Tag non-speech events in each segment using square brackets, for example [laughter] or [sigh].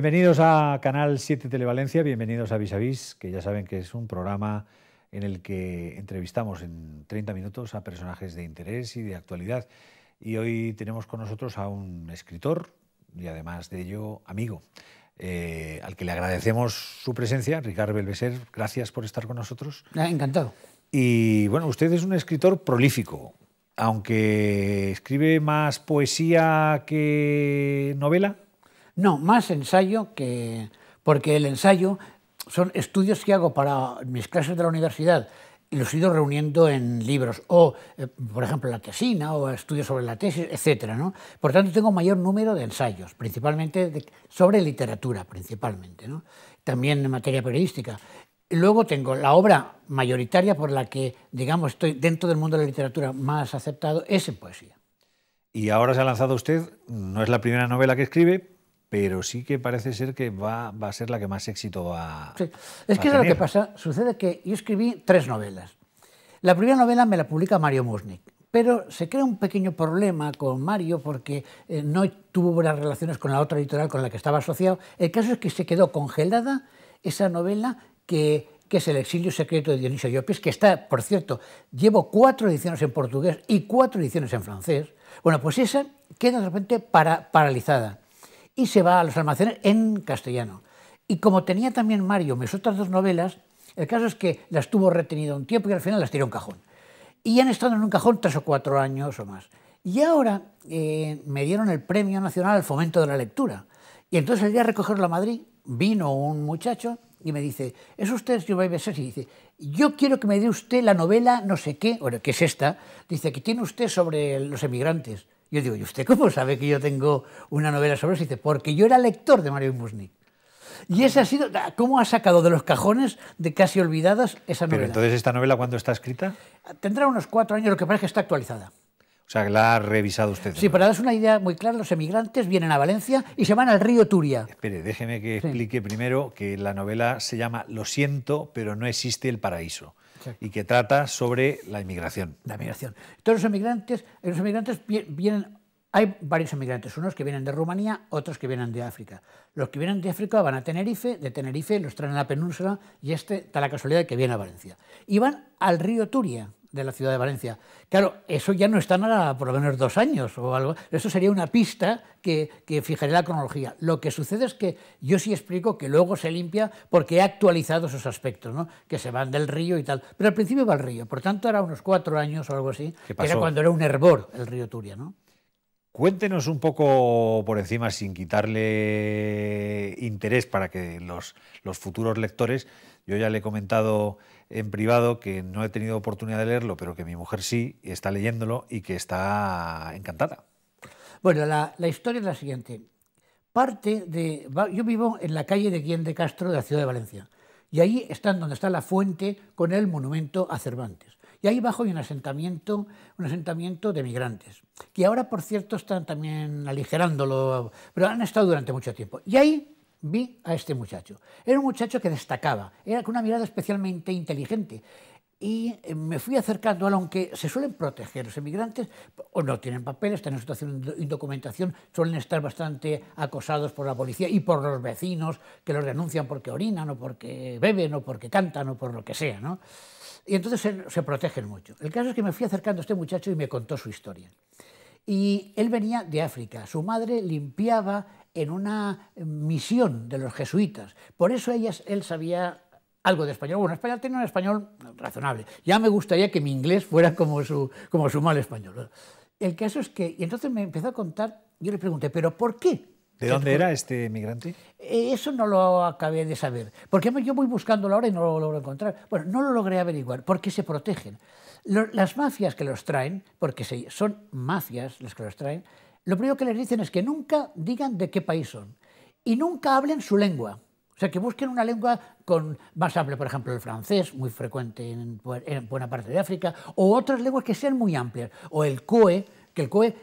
Bienvenidos a Canal 7 Televalencia, bienvenidos a Vis a Vis, que ya saben que es un programa en el que entrevistamos en 30 minutos a personajes de interés y de actualidad. Y hoy tenemos con nosotros a un escritor y además de ello amigo, eh, al que le agradecemos su presencia, Ricardo Belveser. Gracias por estar con nosotros. Ah, encantado. Y bueno, usted es un escritor prolífico, aunque escribe más poesía que novela. No, más ensayo que... porque el ensayo son estudios que hago para mis clases de la universidad y los he ido reuniendo en libros, o eh, por ejemplo la tesina, o estudios sobre la tesis, etc. Por tanto, tengo mayor número de ensayos, principalmente sobre literatura, principalmente, también en materia periodística. Luego tengo la obra mayoritaria por la que, digamos, estoy dentro del mundo de la literatura más aceptado, es en poesía. Y ahora se ha lanzado usted, no es la primera novela que escribe, pero sí que parece ser que va, a ser la que más éxito va, tener. Es que es lo que pasa, sucede que yo escribí tres novelas. La primera novela me la publica Mario Musnik, pero se crea un pequeño problema con Mario porque eh, no tuvo buenas relaciones con la otra editorial con la que estaba asociado. El caso es que se quedó congelada esa novela que, es El exilio secreto de Dionisio Llopis, que está, por cierto, llevo cuatro ediciones en portugués y cuatro ediciones en francés. Bueno, pues esa queda de repente paralizada y se va a los almacenes en castellano. Y como tenía también Mario mis otras dos novelas, el caso es que las tuvo retenido un tiempo y al final las tiró en un cajón. Y han estado en un cajón tres o cuatro años o más. Y ahora eh, me dieron el Premio Nacional al Fomento de la Lectura. Y entonces el día de recogerlo a Madrid vino un muchacho y me dice, ¿es usted a Besés? Y dice, yo quiero que me dé usted la novela no sé qué, bueno, que es esta, dice, que tiene usted sobre los emigrantes. Yo digo, ¿y usted cómo sabe que yo tengo una novela sobre eso? dice, porque yo era lector de Mario Musnik. Y esa ha sido, ah, ¿cómo ha sacado de los cajones de casi olvidadas esa novela? Pero entonces, ¿esta novela cuándo está escrita? Tendrá unos cuatro años, lo que parece es que está actualizada. O sea, la ha revisado usted. Sí, para daros una idea muy clara, los emigrantes vienen a Valencia y se van al río Turia. Espere, déjeme que explique primero que la novela se llama Lo siento, pero no existe el paraíso y que trata sobre la inmigración. La inmigración. Todos los inmigrantes, los vienen, hay varios inmigrantes, unos que vienen de Rumanía, otros que vienen de África. Los que vienen de África van a Tenerife, de Tenerife los traen a la península y este da la casualidad que viene a Valencia. Y van al río Turia, de la ciudad de Valencia. Claro, eso ya no está nada, por lo menos dos años o algo. Eso sería una pista que, que la cronología. Lo que sucede es que yo sí explico que luego se limpia porque he actualizado esos aspectos, ¿no? que se van del río y tal. Pero al principio va al río, por tanto era unos cuatro años o algo así, que era cuando era un hervor el río Turia. ¿no? Cuéntenos un poco por encima, sin quitarle interés para que los, los futuros lectores, yo ya le he comentado en privado que no he tenido oportunidad de leerlo, pero que mi mujer sí está leyéndolo y que está encantada. Bueno, la, historia es la siguiente. Parte de. Yo vivo en la calle de Guillén de Castro de la ciudad de Valencia. Y ahí están donde está la fuente con el monumento a Cervantes. Y ahí bajo hay un asentamiento, un asentamiento de migrantes, que ahora, por cierto, están también aligerándolo, pero han estado durante mucho tiempo. Y ahí vi a este muchacho. Era un muchacho que destacaba, era con una mirada especialmente inteligente. Y eh, me fui acercando a él, aunque se suelen proteger los emigrantes, o no tienen papeles, están en situación de indocumentación, suelen estar bastante acosados por la policía y por los vecinos que los denuncian porque orinan, o porque beben, o porque cantan, o por lo que sea. Y entonces se protegen mucho. El caso es que me fui acercando a este muchacho y me contó su historia. Y él venía de África. Su madre limpiaba en una misión de los jesuitas. Por eso él sabía algo de español. Bueno, español tiene un español razonable. Ya me gustaría que mi inglés fuera como su, como mal español. El caso es que, y entonces me empezó a contar, yo le pregunté, ¿pero por qué? ¿De dónde era este migrante? Eh, eso no lo acabé de saber, porque yo voy la ahora y no lo logro encontrar. Bueno, no lo logré averiguar, ¿Por qué se protegen. Las mafias que los traen, porque son mafias las que los traen, lo primero que les dicen es que nunca digan de qué país son y nunca hablen su lengua. O sea, que busquen una lengua con, más amplia, por ejemplo, el francés, muy frecuente en, buena parte de África, o otras lenguas que sean muy amplias, o el kue, que el CUE,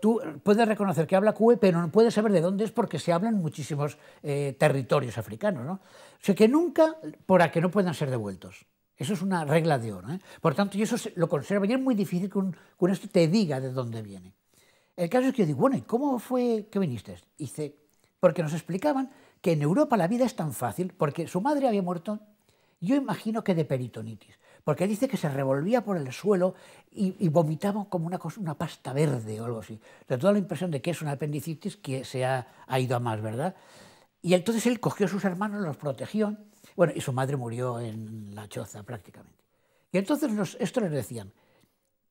tú puedes reconocer que habla kue, pero no puedes saber de dónde es porque se hablan muchísimos eh, territorios africanos. ¿no? O sea, que nunca, para que no puedan ser devueltos. Eso es una regla de oro. ¿eh? Por tanto, y eso lo conserva. Y es muy difícil que, un, esto te diga de dónde viene. El caso es que yo digo, bueno, ¿y cómo fue que viniste? dice, porque nos explicaban que en Europa la vida es tan fácil, porque su madre había muerto, yo imagino que de peritonitis, porque dice que se revolvía por el suelo y, vomitaba como una, cosa, una pasta verde o algo así. de toda la impresión de que es una apendicitis que se ha, ido a más, ¿verdad? Y entonces él cogió a sus hermanos, los protegió, bueno, y su madre murió en la choza prácticamente. Y entonces esto les decían,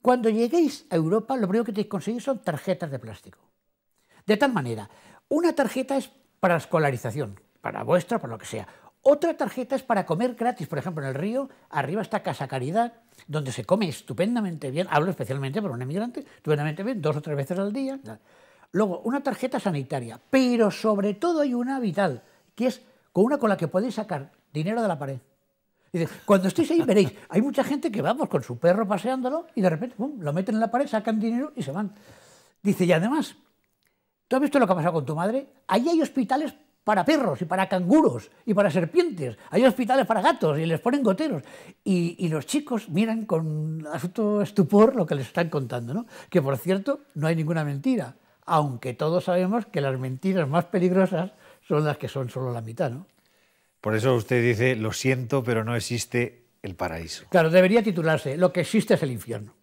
cuando lleguéis a Europa, lo primero que tenéis que conseguir son tarjetas de plástico. De tal manera, una tarjeta es para escolarización, para vuestra, para lo que sea. Otra tarjeta es para comer gratis. Por ejemplo, en el río, arriba está Casa Caridad, donde se come estupendamente bien. Hablo especialmente para un emigrante, estupendamente bien, dos o tres veces al día. Luego, una tarjeta sanitaria, pero sobre todo hay una vital, que es una con la que podéis sacar dinero de la pared. Dice, cuando estéis ahí veréis, hay mucha gente que vamos con su perro paseándolo y de repente lo meten en la pared, sacan dinero y se van. Dice, y además, ¿tú has visto lo que ha pasado con tu madre? Ahí hay hospitales para perros y para canguros y para serpientes. Hay hospitales para gatos y les ponen goteros. Y, los chicos miran con asunto estupor lo que les están contando, ¿no? Que por cierto, no hay ninguna mentira, aunque todos sabemos que las mentiras más peligrosas son las que son solo la mitad, ¿no? Por eso usted dice, lo siento, pero no existe el paraíso. Claro, debería titularse, lo que existe es el infierno.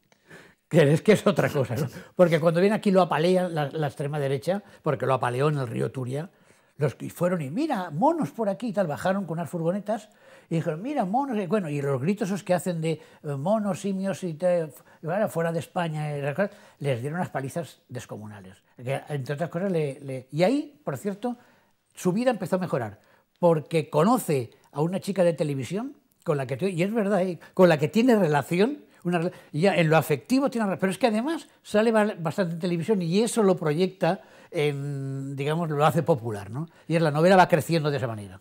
es que es otra cosa, ¿no? Porque cuando viene aquí lo apalea la, extrema derecha, porque lo apaleó en el río Turia, los que fueron y mira, monos por aquí y tal, bajaron con unas furgonetas y dijeron, mira, monos, y bueno, y los gritos esos que hacen de eh, monos, simios y tal fuera de España, y eh, les dieron unas palizas descomunales. entre otras cosas, y ahí, por cierto, su vida empezó a mejorar porque conoce a una chica de televisión con la que, y es verdad, ¿eh? con la que tiene relación, en lo afectivo tiene relación, pero es que además sale bastante en televisión y eso lo proyecta, en, digamos, lo hace popular, ¿no? Y es la novela va creciendo de esa manera.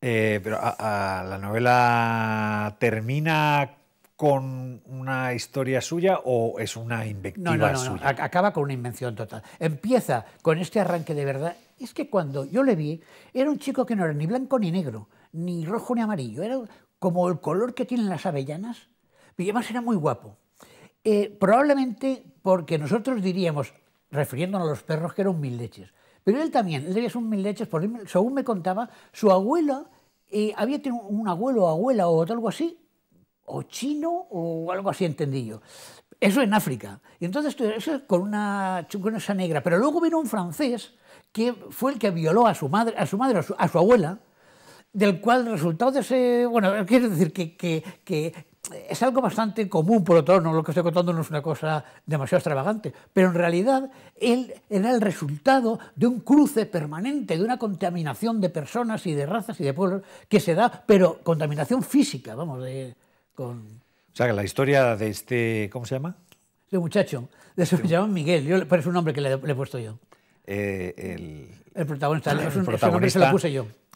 Eh, pero la novela termina con una historia suya o es una invectiva no, no, no, No, acaba con una invención total. Empieza con este arranque de verdad es que cuando yo le vi, era un chico que no era ni blanco ni negro, ni rojo ni amarillo, era como el color que tienen las avellanas, y además era muy guapo. Eh, probablemente porque nosotros diríamos, refiriéndonos a los perros, que eran un mil leches. Pero él también, él era un mil leches, porque según me contaba, su abuela eh, había tenido un abuelo o abuela o algo así, o chino o algo así, entendí yo. Eso en África. Y entonces, con una, con esa negra. Pero luego vino un francés que fue el que violó a su madre, a su, madre, a su, abuela, del cual el resultado de ese... Bueno, quiero decir que, es algo bastante común, por otro lado, lo que estoy contando no es una cosa demasiado extravagante, pero en realidad él era el resultado de un cruce permanente, de una contaminación de personas y de razas y de pueblos que se da, pero contaminación física, vamos, de, con... O sea, la historia de este, ¿cómo se llama? De muchacho, de se llama Miguel, yo, pero es un nombre que le he puesto yo. Eh, el, protagonista, protagonista,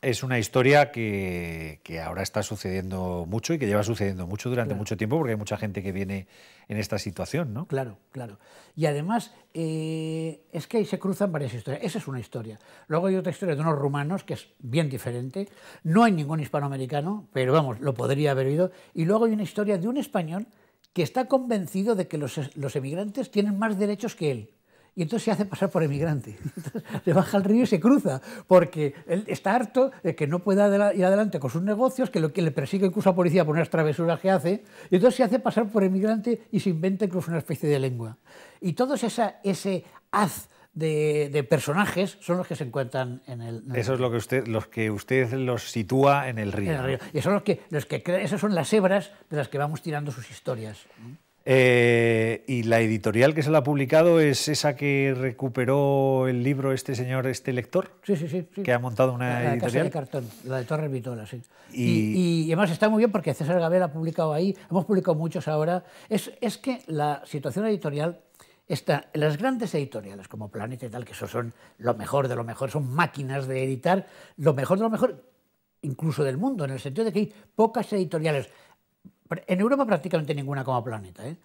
Es una historia que, ahora está sucediendo mucho y que lleva sucediendo mucho durante mucho tiempo porque hay mucha gente que viene en esta situación, ¿no? Claro, claro. Y además eh, es que ahí se cruzan varias historias. Esa es una historia. Luego hay otra historia de unos rumanos que es bien diferente. No hay ningún hispanoamericano, pero vamos, lo podría haber oído. Y luego hay una historia de un español que está convencido de que los emigrantes tienen más derechos que él y entonces se hace pasar por emigrante. [laughs] Entonces, se baja al río y se cruza, porque él está harto de que no pueda ir adelante con sus negocios, que lo que le persigue incluso a la policía por unas travesuras que hace, y entonces se hace pasar por emigrante y se inventa incluso una especie de lengua. Y todo esa, ese haz de, personajes son los que se encuentran en el, Eso es lo que usted, los que usted los sitúa en el río. En el río. Y son los que, los que esas son las hebras de las que vamos tirando sus historias. Eh, y la editorial que se la ha publicado es esa que recuperó el libro este señor, este lector. Sí, sí, sí. Que ha montado una la editorial. Casa de cartón, la de Torres Vitola, sí. Y... además está muy bien porque César Gabel ha publicado ahí, hemos publicado muchos ahora. Es, es que la situación editorial está las grandes editoriales como Planeta y tal, que eso son lo mejor de lo mejor, son máquinas de editar lo mejor de lo mejor, incluso del mundo, en el sentido de que hay pocas editoriales en Europa prácticamente ninguna como planeta. ¿eh?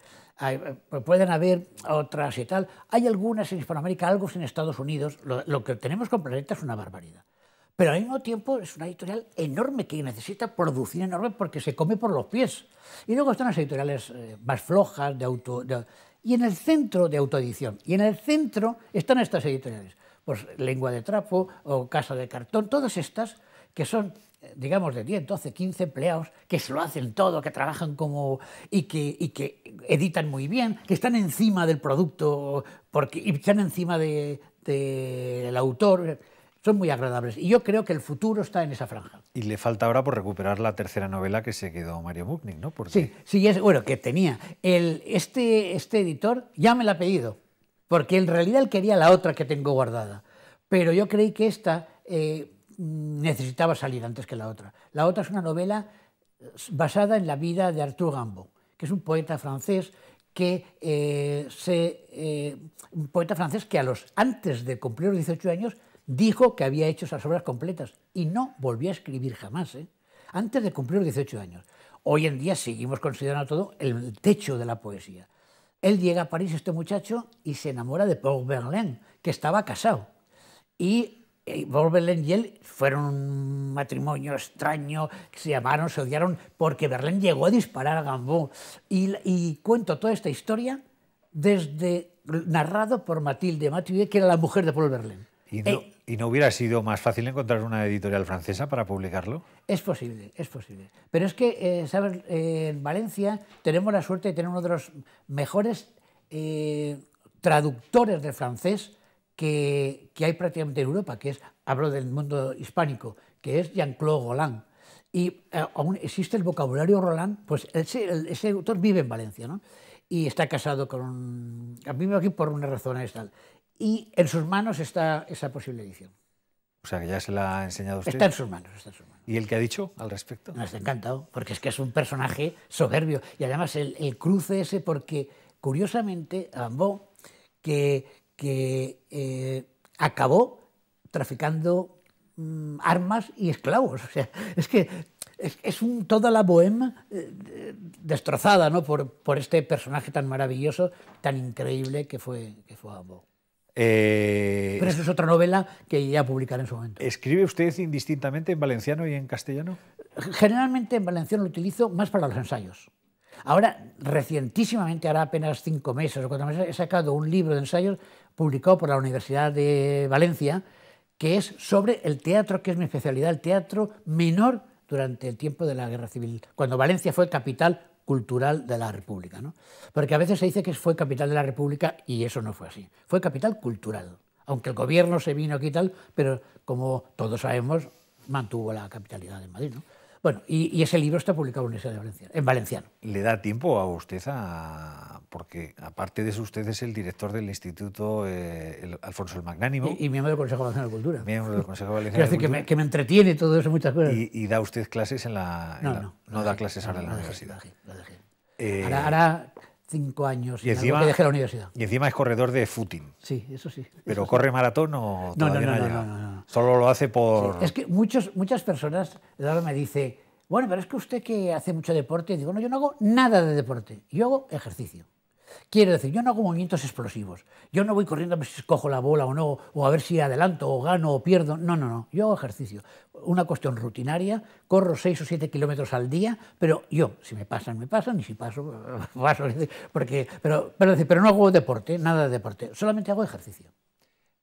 Pues pueden haber otras y tal. Hay algunas en Hispanoamérica, algo en Estados Unidos. Lo, que tenemos con planeta es una barbaridad. Pero al mismo tiempo es una editorial enorme que necesita producir enorme porque se come por los pies. Y luego están las editoriales eh, más flojas, de auto. y en el centro de autoedición. Y en el centro están estas editoriales. Pues Lengua de Trapo o Casa de Cartón, todas estas que son digamos, de 10, 12, 15 empleados que se lo hacen todo, que trabajan como. y que, editan muy bien, que están encima del producto porque, y están encima del autor. Son muy agradables. Y yo creo que el futuro está en esa franja. Y le falta ahora por recuperar la tercera novela que se quedó Mario Bucnik, ¿no? Sí, sí, es, bueno, que tenía. El, este, este editor ya me la ha pedido, porque en realidad él quería la otra que tengo guardada. Pero yo creí que esta. Eh, necesitaba salir antes que la otra. La otra es una novela eh, basada en la vida de Arthur Rimbaud, que es un poeta francés que eh, se, eh, un poeta francés que a los antes de cumplir los 18 años dijo que había hecho esas obras completas y no volvió a escribir jamás, antes de cumplir los 18 años. Hoy en día seguimos considerando todo el techo de la poesía. Él llega a París, este muchacho, y se enamora de Paul Verlaine, que estaba casado. Y Paul Verlaine y él fueron un matrimonio extraño, se amaron, se odiaron, porque Verlaine llegó a disparar a Gambó. Y, cuento toda esta historia desde narrado por Mathilde Mathieu, que era la mujer de Paul Verlaine. ¿Y no, hubiera sido más fácil encontrar una editorial francesa para publicarlo? Es posible, es posible. Pero es que, eh, eh, en Valencia tenemos la suerte de tener uno de los mejores eh, traductores de francés que, hay prácticamente en Europa, que es, hablo del mundo hispánico, que es Jean-Claude Roland. Y eh, aún existe el vocabulario Roland, pues ese, autor vive en Valencia, ¿no? Y está casado con... A mí me aquí por una razón tal. Y en sus manos está esa posible edición. O sea, que ya se la ha enseñado usted. Está en sus manos, está en sus manos. ¿Y el que ha dicho al respecto? Nos ha encantado, porque es que es un personaje soberbio. Y además el, cruce ese, porque curiosamente, ambos que, que eh, acabó traficando mm, armas y esclavos. [laughs] O sea, es que es, un, toda la bohema eh, destrozada ¿no? por, por, este personaje tan maravilloso, tan increíble que fue, que fue eh, Pero eso es otra novela que a publicar en su momento. ¿Escribe usted indistintamente en valenciano y en castellano? Generalmente en valenciano lo utilizo más para los ensayos. Ahora, recientísimamente, hará apenas cinco meses o cuatro meses, he sacado un libro de ensayos publicado por la Universidad de Valencia, que es sobre el teatro, que es mi especialidad, el teatro menor durante el tiempo de la Guerra Civil, cuando Valencia fue capital cultural de la República. Porque a veces se dice que fue capital de la República y eso no fue así. Fue capital cultural, aunque el gobierno se vino aquí y tal, pero como todos sabemos, mantuvo la capitalidad de Madrid. ¿no? Bueno, y, ese libro está publicado en Valencia, en valenciano. ¿Le da tiempo a usted a...? Porque aparte de eso, usted es el director del Instituto eh, Alfonso el Magnánimo. Y, miembro del Consejo Valenciano de Cultura. Miembro del Consejo de Cultura. Que me, que me entretiene todo eso, muchas cosas. ¿Y, da usted clases en la...? No, no, no. da clases ahora en la universidad. Eh, ahora, cinco años y encima, que dejé la universidad. Y encima es corredor de footing. Sí, eso sí. ¿Pero corre maratón o no, no, no, no, Solo lo hace por... Es que muchos, muchas personas me dicen, bueno, pero es que usted que hace mucho deporte, digo, no, yo no hago nada de deporte, yo hago ejercicio. Quiero decir, yo no hago movimientos explosivos. Yo no voy corriendo a ver si cojo la bola o no, o a ver si adelanto o gano o pierdo. No, no, no. Yo hago ejercicio. Una cuestión rutinaria. Corro 6 o 7 kilómetros al día, pero yo, si me pasan, me pasan, y si paso, [laughs] paso. Porque, pero, pero, pero no hago deporte, nada de deporte. Solamente hago ejercicio.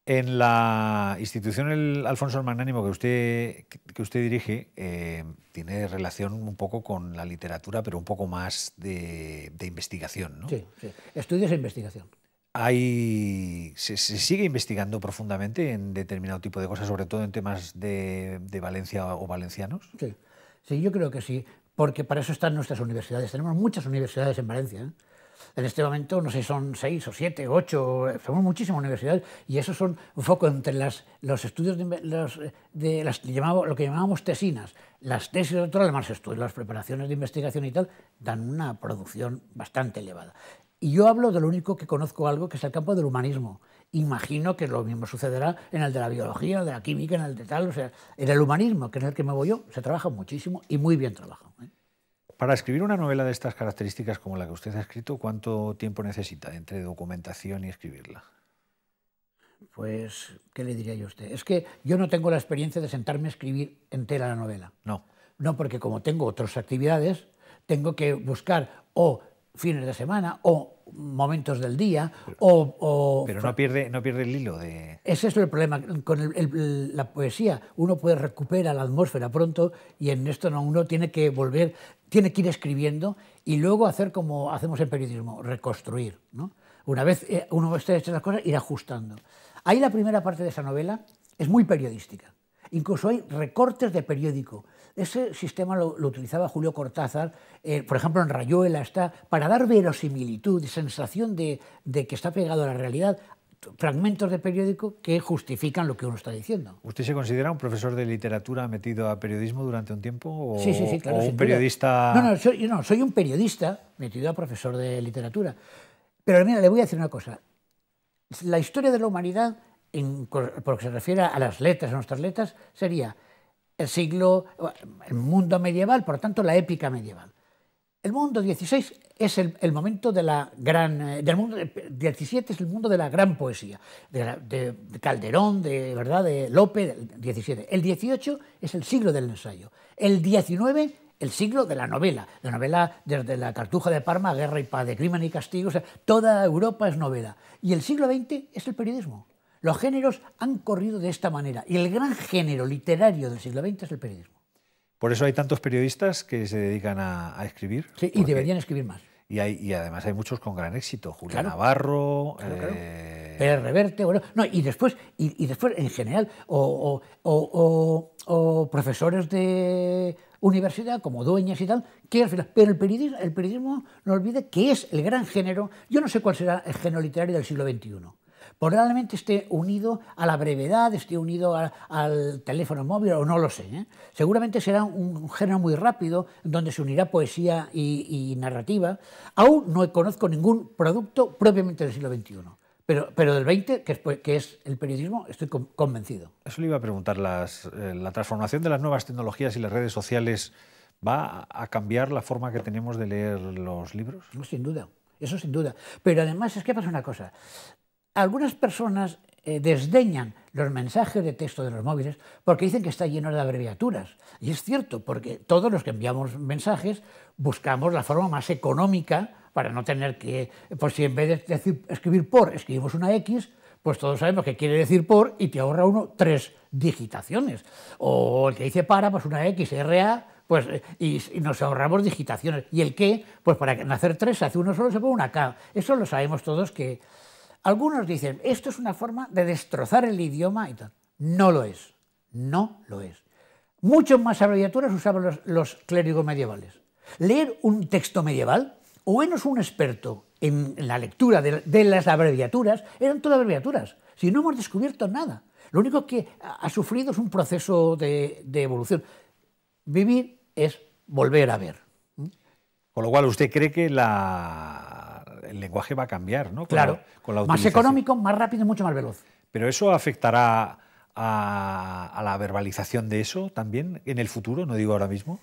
En la institución el Alfonso el Magnánimo que usted, que usted dirige eh, tiene relación un poco con la literatura, pero un poco más de, investigación, ¿no? Sí, sí. estudios e investigación. se, sigue investigando profundamente en determinado tipo de cosas, sobre todo en temas de, Valencia o valencianos. Sí. sí, yo creo que sí, porque para eso están nuestras universidades. Tenemos muchas universidades en Valencia. ¿eh? en este momento, no sé, son seis o siete, ocho, somos muchísimas universidades y eso son un foco entre las, los estudios de, las, lo que llamábamos tesinas, las tesis doctorales los estudios, las preparaciones de investigación y tal, dan una producción bastante elevada. Y yo hablo de lo único que conozco algo, que es el campo del humanismo. Imagino que lo mismo sucederá en el de la biología, de la química, en el de tal, o sea, en el humanismo, que en el que me voy yo, se trabaja muchísimo y muy bien trabaja. ¿eh? Para escribir una novela de estas características como la que usted ha escrito, ¿cuánto tiempo necesita entre documentación y escribirla? Pues, ¿qué le diría yo a usted? Es que yo no tengo la experiencia de sentarme a escribir entera la novela. No. No, porque como tengo otras actividades, tengo que buscar o fines de semana o momentos del día o, Pero no pierde, no pierde el hilo de... Es eso el problema con la poesía. Uno puede recuperar la atmósfera pronto y en esto no, uno tiene que volver tiene que ir escribiendo y luego hacer como hacemos en periodismo, reconstruir. Una vez eh, uno esté hecho las cosas, ir ajustando. Ahí la primera parte de esa novela es muy periodística. Incluso hay recortes de periódico. Ese sistema lo, utilizaba Julio Cortázar, eh, por ejemplo, en Rayuela está, para dar verosimilitud sensación de, de que está pegado a la realidad, fragmentos de periódico que justifican lo que uno está diciendo. ¿Usted se considera un profesor de literatura metido a periodismo durante un tiempo? O, sí, sí, claro, un periodista...? No, no soy, no, soy un periodista metido a profesor de literatura. Pero mira, le voy a decir una cosa. La historia de la humanidad, en, por lo que se refiere a las letras, a nuestras letras, sería el siglo, el mundo medieval, por lo tanto la épica medieval. El mundo 16 es el, momento de la gran, eh, del mundo 17 eh, es el mundo de la gran poesía, de, Calderón, de verdad, de Lope, del 17. El 18 es el siglo del ensayo. El XIX el siglo de la novela, la novela desde la Cartuja de Parma, Guerra y Paz, de Crimen y Castigo, toda Europa es novela. Y el siglo XX es el periodismo. Los géneros han corrido de esta manera y el gran género literario del siglo XX es el periodismo. Por eso hay tantos periodistas que se dedican a, escribir. Sí, y deberían escribir más. Y, hay, además hay muchos con gran éxito. Julián Navarro, eh, Pérez Reverte, no, y después, y, después en general, o, profesores de universidad como dueñas y tal, pero el periodismo, el periodismo no olvide que es el gran género, yo no sé cuál será el género literario del siglo XXI, Probablemente pues esté unido a la brevedad, esté unido al teléfono móvil o no lo sé. ¿eh? Seguramente será un, género muy rápido donde se unirá poesía y, narrativa. Aún no conozco ningún producto propiamente del siglo XXI. Pero, pero del XX, que es, el periodismo, estoy convencido. Eso le iba a preguntar, las, eh, la transformación de las nuevas tecnologías y las redes sociales va a cambiar la forma que tenemos de leer los libros? No, sin duda, eso sin duda. Pero además es que pasa una cosa. Algunas personas eh, desdeñan los mensajes de texto de los móviles porque dicen que está lleno de abreviaturas. Y es cierto, porque todos los que enviamos mensajes buscamos la forma más económica para no tener que, pues si en vez de decir, escribir por, escribimos una X, pues todos sabemos que quiere decir por y te ahorra uno tres digitaciones. O el que dice para, pues una X, RA, pues, y, nos ahorramos digitaciones. Y el qué, pues para nacer tres se hace uno solo, se pone una K. Eso lo sabemos todos que, algunos dicen, esto es una forma de destrozar el idioma y tal. No lo es, no lo es. Muchos más abreviaturas usaban los, clérigos medievales. Leer un texto medieval, o menos un experto en la lectura de, las abreviaturas, eran todas abreviaturas. Si no hemos descubierto nada, lo único que ha sufrido es un proceso de evolución. Vivir es volver a ver. Con lo cual, ¿usted cree que la el lenguaje va a cambiar, ¿no? claro. con más económico, más rápido y mucho más veloz. Pero eso afectará a, la verbalización de eso también en el futuro, no digo ahora mismo.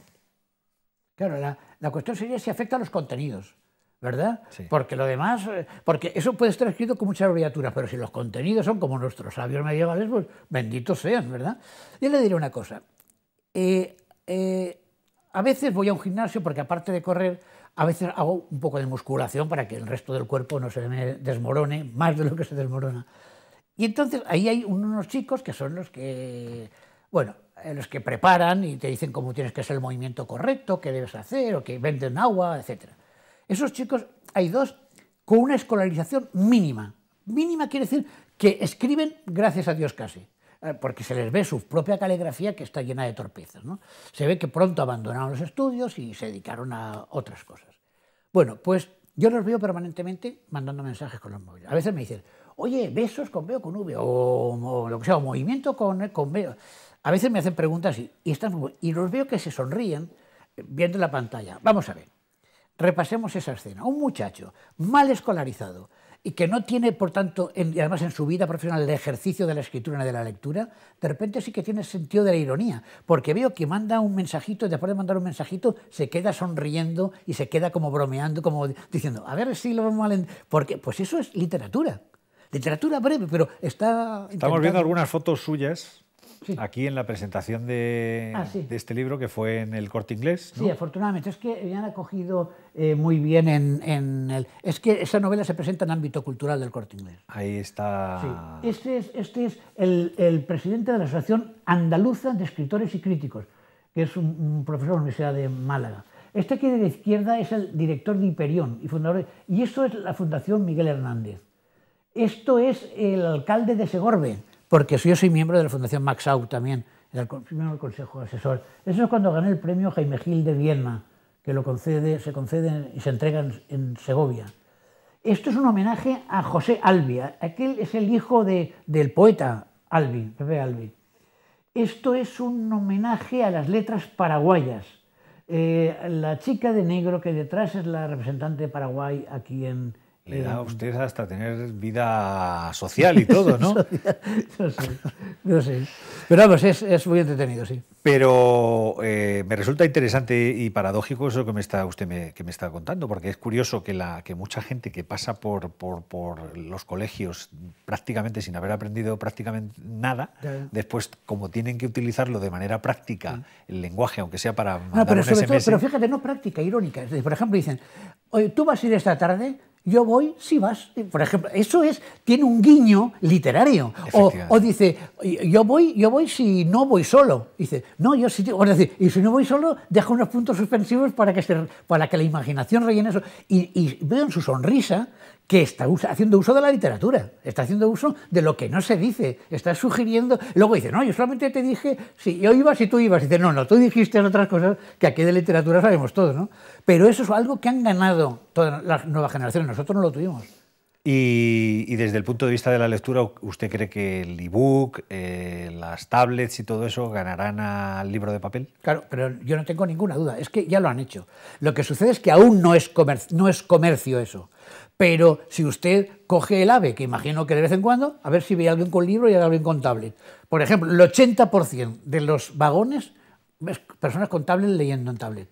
Claro, la, cuestión sería si afecta a los contenidos. ¿verdad? Porque lo demás, eh, porque eso puede estar escrito con muchas abreviaturas, pero si los contenidos son como nuestros sabios medievales, pues benditos sean, ¿verdad? Yo le diré una cosa. Eh, eh, a veces voy a un gimnasio porque aparte de correr, a veces hago un poco de musculación para que el resto del cuerpo no se desmorone, más de lo que se desmorona. Y entonces ahí hay unos chicos que son los que, bueno, eh, los que preparan y te dicen cómo tienes que hacer el movimiento correcto, qué debes hacer, o que venden agua, etc. Esos chicos, hay dos con una escolarización mínima. Mínima quiere decir que escriben, gracias a Dios casi. Ah, porque se les ve su propia caligrafía que está llena de torpezas. Se ve que pronto abandonaron los estudios y se dedicaron a otras cosas. Bueno, pues yo los veo permanentemente mandando mensajes con los móviles. A veces me dicen, oye, besos con B o con V, o, lo que sea, o movimiento con, eh, con B. A veces me hacen preguntas y los veo que se sonríen eh, viendo la pantalla. Vamos a ver, repasemos esa escena. Un muchacho mal escolarizado, y que no tiene, por tanto, en, además en su vida profesional, el ejercicio de la escritura ni de la lectura, de repente sí que tiene sentido de la ironía, porque veo que manda un mensajito y después de mandar un mensajito se queda sonriendo y se queda como bromeando, como diciendo, a ver si lo vamos a... Porque, pues eso es literatura literatura breve, pero está... Estamos viendo algunas fotos suyas aquí en la presentación ah, de, este libro que fue en el corte inglés. Sí, afortunadamente. Es que me han acogido eh, muy bien en, el. Es que esa novela se presenta en ámbito cultural del corte inglés. Ahí está. Este es, este es el, presidente de la Asociación Andaluza de Escritores y Críticos, que es un, profesor de la Universidad de Málaga. Este aquí de la izquierda es el director de Hiperión y fundador de, y esto es la Fundación Miguel Hernández. Esto es el alcalde de Segorbe, porque yo soy miembro de la Fundación Max también, el primer Consejo Asesor. Eso es cuando gané el premio Jaime Gil de Viena, que lo concede, se concede y se entrega en, Segovia. Esto es un homenaje a José Albi, aquel es el hijo de, del poeta Albi, Albi. Esto es un homenaje a las letras paraguayas. Eh, la chica de negro que detrás es la representante de Paraguay aquí en, le da a usted hasta tener vida social y todo, ¿no? [laughs] no, sé, no sé. Pero vamos, es, muy entretenido, sí. Pero eh, me resulta interesante y paradójico eso que me está usted me, que me está contando, porque es curioso que, la, que mucha gente que pasa por, por, los colegios prácticamente sin haber aprendido prácticamente nada, después, como tienen que utilizarlo de manera práctica, el lenguaje, aunque sea para ah, mandar no, pero un pero fíjate, no práctica, irónica. Por ejemplo, dicen, Oye, tú vas a ir esta tarde yo voy si vas. Por ejemplo, eso es, tiene un guiño literario. O, dice, yo voy, yo voy si no voy solo. dice, no, yo sí. Si, o decir, y si no voy solo, deja unos puntos suspensivos para que, para que la imaginación rellene eso. Y, y veo en su sonrisa que está haciendo uso de la literatura, está haciendo uso de lo que no se dice, está sugiriendo. Luego dice, no, yo solamente te dije si yo iba, si tú ibas. Y dice, no, no, tú dijiste otras cosas que aquí de literatura sabemos todos, ¿no? Pero eso es algo que han ganado todas las nuevas generaciones, nosotros no lo tuvimos. Y, desde el punto de vista de la lectura, ¿usted cree que el ebook, eh, las tablets y todo eso ganarán al libro de papel? Claro, pero yo no tengo ninguna duda, es que ya lo han hecho. Lo que sucede es que aún no es, comercio, no es comercio eso. Pero si usted coge el AVE, que imagino que de vez en cuando, a ver si ve a alguien con libro y a alguien con tablet. Por ejemplo, el 80% de los vagones, personas con tablet leyendo en tablet.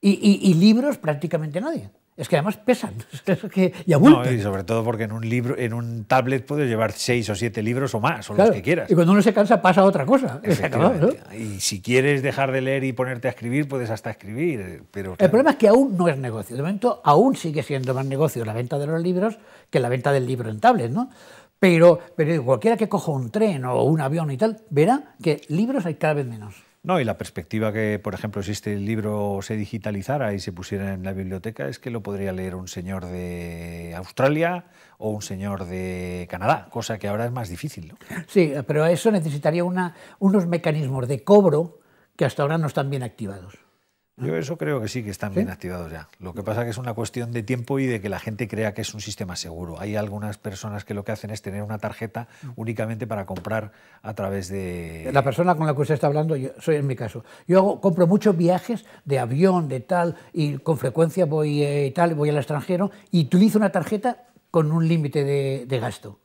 Y, libros prácticamente nadie. Es que además pesan [laughs] es que, y y sobre todo porque en un libro, en un tablet puedes llevar seis o siete libros o más, o los que quieras. Y cuando uno se cansa pasa otra cosa. [laughs] Y si quieres dejar de leer y ponerte a escribir, puedes hasta escribir. Pero, El problema es que aún no es negocio. De momento aún sigue siendo más negocio la venta de los libros que la venta del libro en tablet, ¿no? Pero, pero cualquiera que coja un tren o un avión y tal, verá que libros hay cada vez menos. No, y la perspectiva que, por ejemplo, si este libro se digitalizara y se pusiera en la biblioteca es que lo podría leer un señor de Australia o un señor de Canadá, cosa que ahora es más difícil. Sí, pero eso necesitaría unos mecanismos de cobro que hasta ahora no están bien activados. Yo eso creo que sí, que están bien activados ya. Lo que pasa que es una cuestión de tiempo y de que la gente crea que es un sistema seguro. Hay algunas personas que lo que hacen es tener una tarjeta mm. únicamente para comprar a través de... Eh, la persona con la que usted está hablando, yo soy en mi caso. Yo hago, compro muchos viajes de avión, de tal, y con frecuencia voy y eh, tal, voy al extranjero, y utilizo una tarjeta con un límite de, gasto.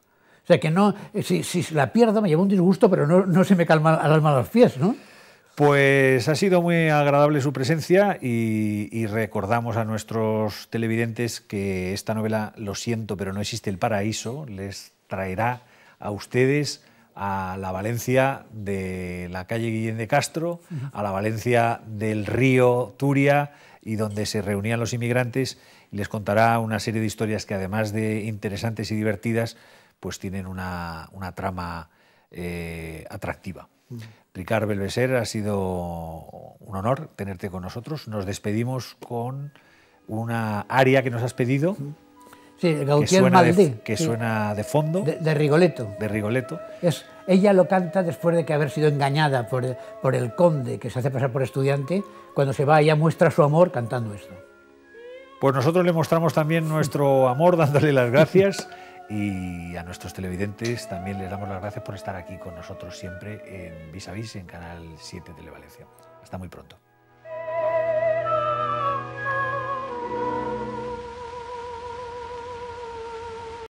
O sea que no, eh, si, la pierdo me llevo un disgusto, pero no, no se me calma al alma los pies, ¿no? Pues ha sido muy agradable su presencia y, recordamos a nuestros televidentes que esta novela, Lo siento, pero no existe el paraíso, les traerá a ustedes a la Valencia de la calle Guillén de Castro, a la Valencia del río Turia y donde se reunían los inmigrantes y les contará una serie de historias que además de interesantes y divertidas, pues tienen una, trama eh, atractiva. Mm. Ricardo Belveser, ha sido un honor tenerte con nosotros. Nos despedimos con una aria que nos has pedido. Sí, Gautier Maldé. Que suena de fondo. De, Rigoletto. De Rigoletto. Es, ella lo canta después de que haber sido engañada por por el conde que se hace pasar por estudiante. Cuando se va, ella muestra su amor cantando esto. Pues nosotros le mostramos también nuestro amor dándole las gracias. [laughs] Y a nuestros televidentes también les damos las gracias por estar aquí con nosotros siempre en Vis a Vis en Canal 7 Televalencia. Hasta muy pronto.